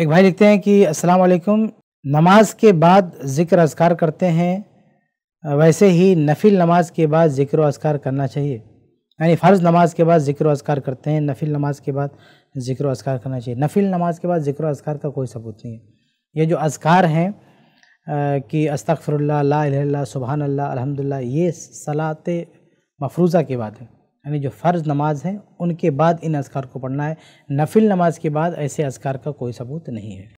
एक भाई लिखते हैं कि अस्सलाम वालेकुम नमाज के बाद ज़िक्र असकार करते हैं वैसे ही नफिल नमाज के बाद ज़िक्र असकार करना चाहिए यानी फ़र्ज़ नमाज के बाद ज़िक्र असकार करते हैं नफिल नमाज के बाद ज़िक्र असकार करना चाहिए नफिल नमाज के बाद ज़िक्र असकार का कोई सबूत नहीं है ये जो असकार हैं कि अस्तफ़रल्ला ला सुबहानल्ला अलहमदिल्ला ये सलात मफरूज़ा के बाद है यानी जो फ़र्ज़ नमाज है उनके बाद इन असकार को पढ़ना है नफिल नमाज के बाद ऐसे असकार का कोई सबूत नहीं है